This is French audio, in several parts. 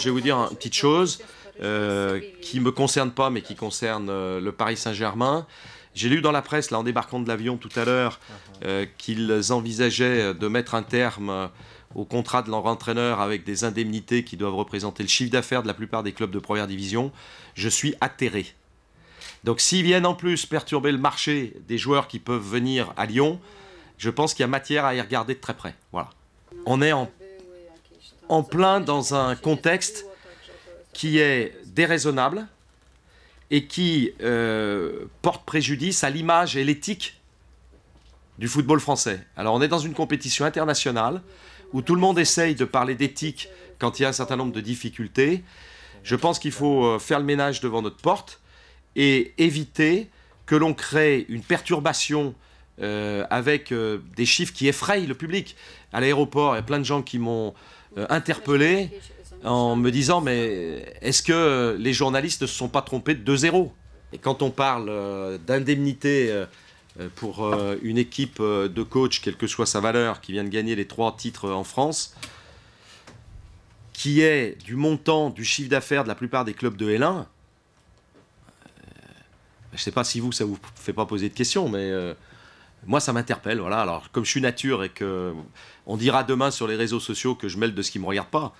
Je vais vous dire une petite chose euh, qui ne me concerne pas, mais qui concerne euh, le Paris Saint-Germain. J'ai lu dans la presse, là, en débarquant de l'avion tout à l'heure, euh, qu'ils envisageaient de mettre un terme au contrat de leur entraîneur avec des indemnités qui doivent représenter le chiffre d'affaires de la plupart des clubs de première division. Je suis atterré. Donc s'ils viennent en plus perturber le marché des joueurs qui peuvent venir à Lyon, je pense qu'il y a matière à y regarder de très près. Voilà. On est en en plein dans un contexte qui est déraisonnable et qui euh, porte préjudice à l'image et l'éthique du football français. Alors on est dans une compétition internationale où tout le monde essaye de parler d'éthique quand il y a un certain nombre de difficultés. Je pense qu'il faut euh, faire le ménage devant notre porte et éviter que l'on crée une perturbation euh, avec euh, des chiffres qui effrayent le public. À l'aéroport, il y a plein de gens qui m'ont euh, interpellé en me disant mais est-ce que les journalistes ne se sont pas trompés de 2-0 Et quand on parle d'indemnité pour une équipe de coach, quelle que soit sa valeur, qui vient de gagner les trois titres en France, qui est du montant du chiffre d'affaires de la plupart des clubs de L1, je ne sais pas si vous, ça ne vous fait pas poser de questions, mais moi, ça m'interpelle. Voilà. Alors, comme je suis nature et que on dira demain sur les réseaux sociaux que je mêle de ce qui me regarde pas,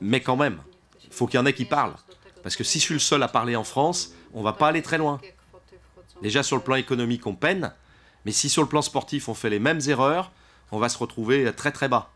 mais quand même, faut qu'il y en ait qui parlent. Parce que si je suis le seul à parler en France, on va pas aller très loin. Déjà sur le plan économique, on peine, mais si sur le plan sportif, on fait les mêmes erreurs, on va se retrouver très très bas.